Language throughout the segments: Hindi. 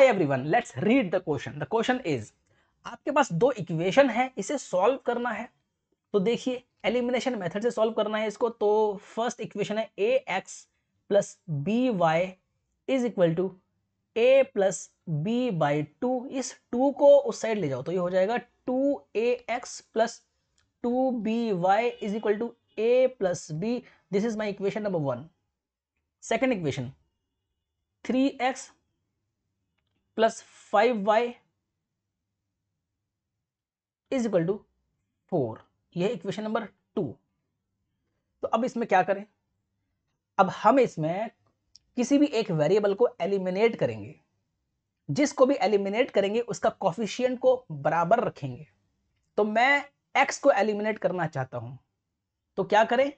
every everyone let's read the question the question is आपके पास दो इक्वेशन है इसे सॉल्व करना है तो देखिए एलिमिनेशन मेथड से सॉल्व करना है इसको तो फर्स्ट इक्वेशन है a x plus b y is equal to a plus b by two इस टू को उस साइड ले जाओ तो ये हो जाएगा two a x plus two b y is equal to a plus b this is my equation number one second equation three x plus five y is equal to four यह इक्वेशन नंबर टू तो अब इसमें क्या करें अब हम इसमें किसी भी एक वेरिएबल को एलिमिनेट करेंगे जिसको भी एलिमिनेट करेंगे उसका कॉफिशियंट को बराबर रखेंगे तो मैं एक्स को एलिमिनेट करना चाहता हूं तो क्या करें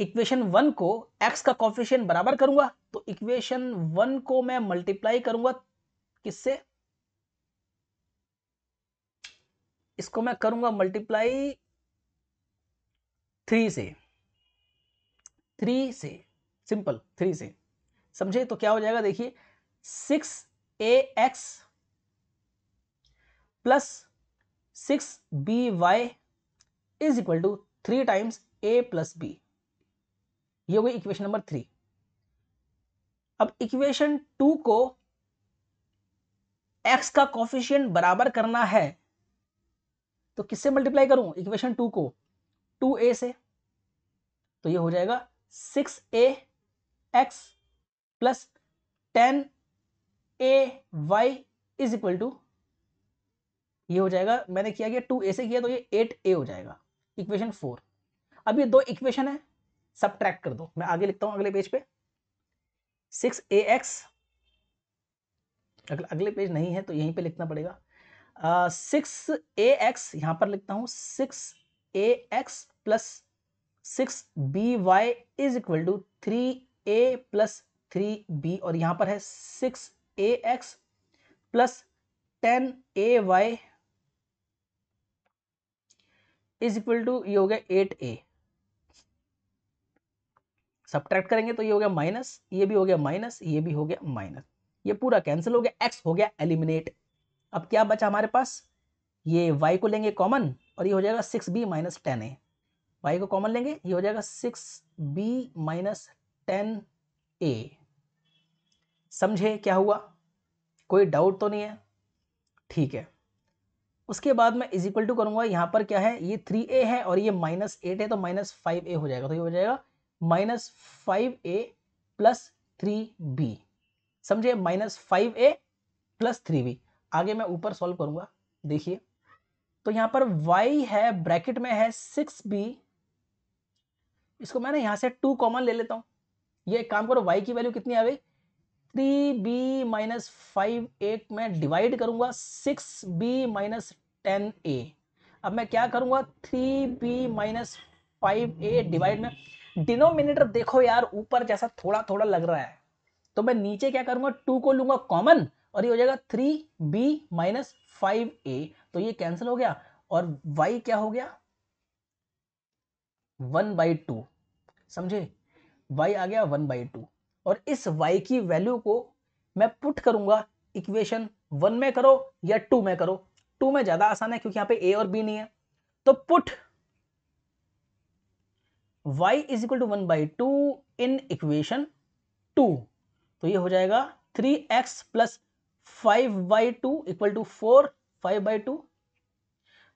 इक्वेशन वन को एक्स का कॉफिशियंट बराबर करूंगा तो इक्वेशन वन को मैं मल्टीप्लाई करूंगा किससे इसको मैं करूंगा मल्टीप्लाई थ्री से थ्री से सिंपल थ्री से समझे तो क्या हो जाएगा देखिए six a x plus six b y is equal to three times a plus b ये हो गई इक्वेशन नंबर थ्री अब इक्वेशन टू को एक्स का कॉफिशियंट बराबर करना है तो किससे मल्टीप्लाई करूं इक्वेशन टू को टू ए से तो ये हो जाएगा six a x plus ten a y is equal to ये हो जाएगा मैंने किया गया टू ए से किया तो ये एट ए हो जाएगा इक्वेशन फोर अब ये दो इक्वेशन है सब ट्रैक कर दो मैं आगे लिखता हूं अगले पेज पे सिक्स ए एक्स अगले पेज नहीं है तो यहीं पे लिखना पड़ेगा सिक्स ए एक्स यहाँ पर लिखता हूँ six a x plus six b y is equal to three a plus three b और यहाँ पर है six a x plus ten a y is equal to ये हो गया एट ए सब्ट्रैक्ट करेंगे तो ये हो गया माइनस ये भी हो गया माइनस ये भी हो गया माइनस ये पूरा कैंसिल हो गया एक्स हो गया एलिमिनेट अब क्या बचा हमारे पास ये वाई को लेंगे कॉमन और ये हो जाएगा six b minus ten a y को कॉमन लेंगे ये हो जाएगा six b minus ten a समझे क्या हुआ कोई डाउट तो नहीं है ठीक है उसके बाद मैं इज इक्वल टू करूंगा यहाँ पर क्या है ये थ्री ए है और ये माइनस एट है तो माइनस फाइव ए हो जाएगा तो ये हो जाएगा minus five a plus three b समझे minus five a plus three b आगे मैं ऊपर सॉल्व करूंगा देखिए तो यहां पर y है ब्रैकेट में है सिक्स बी इसको मैं ना यहां से टू कॉमन ले लेता हूं ये काम करो y की वैल्यू कितनी आ गई three b minus five a में डिवाइड करूंगा six b minus ten a अब मैं क्या करूंगा three b minus five a divide में डिनोमिनेटर देखो यार ऊपर जैसा थोड़ा थोड़ा लग रहा है तो मैं नीचे क्या करूंगा टू को लूंगा कॉमन और ये हो जाएगा three b minus five a तो ये कैंसिल हो गया और वाई क्या हो गया वन बाई टू समझे वाई आ गया वन बाई टू और इस वाई की वैल्यू को मैं पुट करूंगा इक्वेशन वन में करो या टू में करो टू में ज्यादा आसान है क्योंकि यहां पे ए और बी नहीं है तो put y is equal to one by two in equation two तो ये हो जाएगा three x plus five by two equal to four five by two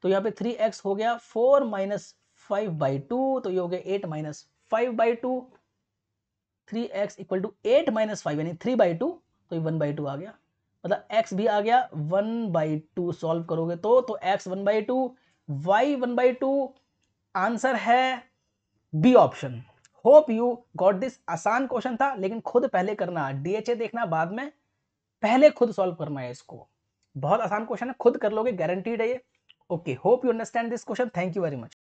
तो यहाँ पे थ्री एक्स हो गया four minus five by two तो ये हो गया eight minus five by two three x equal to eight minus five यानी थ्री बाई टू तो ये वन बाई टू आ गया मतलब x भी आ गया वन बाई टू सॉल्व करोगे तो तो x one by two y one by two answer है b option hope you got this आसान क्वेश्चन था लेकिन खुद पहले करना डीएचए देखना बाद में पहले खुद सॉल्व करना है इसको बहुत आसान क्वेश्चन है खुद कर लोगे गारंटीड है ये okay hope you understand this question thank you very much